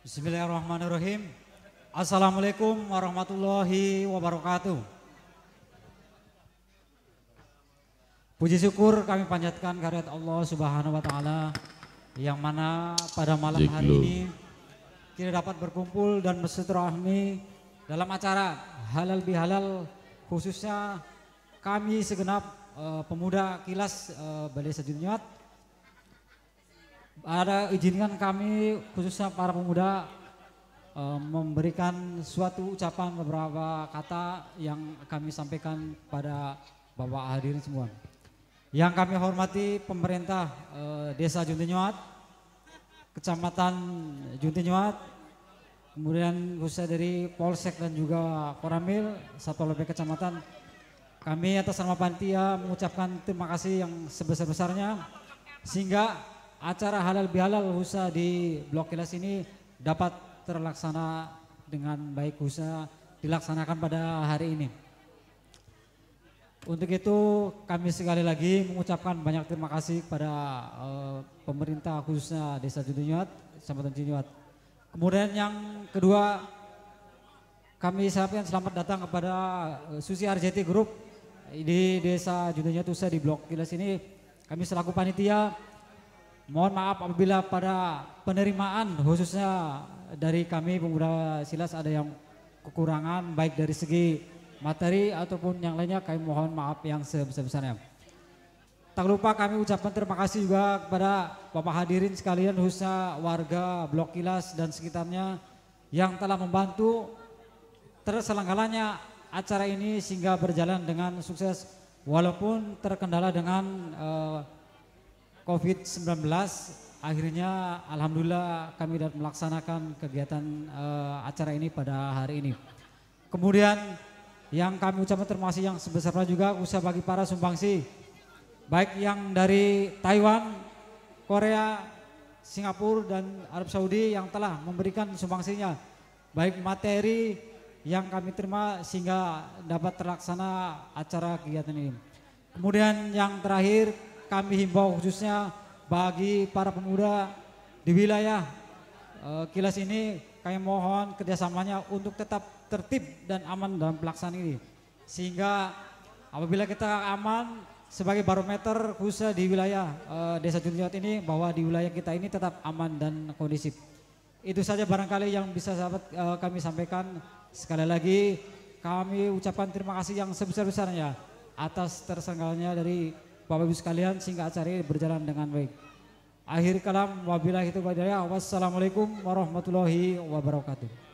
Bismillahirrahmanirrahim. Assalamualaikum warahmatullahi wabarakatuh. Puji syukur kami panjatkan kehadirat Allah Subhanahu wa taala yang mana pada malam hari ini kita dapat berkumpul dan bersilaturahmi dalam acara halal bihalal khususnya kami segenap uh, pemuda kilas uh, Balai Sejunyat ada izinkan kami khususnya para pemuda uh, memberikan suatu ucapan beberapa kata yang kami sampaikan pada Bapak hadirin semua. Yang kami hormati pemerintah uh, Desa Juntinyuat, Kecamatan Juntinyuat, kemudian khususnya dari Polsek dan juga Koramil, Satpol PP Kecamatan, kami atas nama Pantia mengucapkan terima kasih yang sebesar-besarnya sehingga acara halal bihalal Husa di Blok Kilas ini dapat terlaksana dengan baik Husa dilaksanakan pada hari ini. Untuk itu kami sekali lagi mengucapkan banyak terima kasih kepada uh, pemerintah khususnya Desa Junyuat, Kecamatan Junyuat. Kemudian yang kedua kami sampaikan selamat datang kepada eh, Susi RJT Group di Desa Junyuat Usa di Blok Kilas ini. Kami selaku panitia Mohon maaf apabila pada penerimaan khususnya dari kami pemuda silas ada yang kekurangan baik dari segi materi ataupun yang lainnya kami mohon maaf yang sebesar-besarnya. Tak lupa kami ucapkan terima kasih juga kepada Bapak hadirin sekalian khususnya warga Blok Kilas dan sekitarnya yang telah membantu terselenggaranya acara ini sehingga berjalan dengan sukses walaupun terkendala dengan uh, COVID-19 akhirnya alhamdulillah kami dapat melaksanakan kegiatan uh, acara ini pada hari ini. Kemudian yang kami ucapkan terima kasih yang sebesar-besarnya juga usaha bagi para sumbangsi baik yang dari Taiwan, Korea, Singapura dan Arab Saudi yang telah memberikan sumbangsinya baik materi yang kami terima sehingga dapat terlaksana acara kegiatan ini. Kemudian yang terakhir kami himbau khususnya bagi para pemuda di wilayah uh, Kilas ini kami mohon kerjasamanya untuk tetap tertib dan aman dalam pelaksanaan ini sehingga apabila kita aman sebagai barometer khususnya di wilayah uh, Desa Junjot ini bahwa di wilayah kita ini tetap aman dan kondusif. Itu saja barangkali yang bisa sahabat uh, kami sampaikan. Sekali lagi kami ucapkan terima kasih yang sebesar-besarnya atas tersenggalnya dari Bapak Ibu sekalian sehingga acara ini berjalan dengan baik. Akhir kalam wabillahi taufiq wassalamualaikum warahmatullahi wabarakatuh.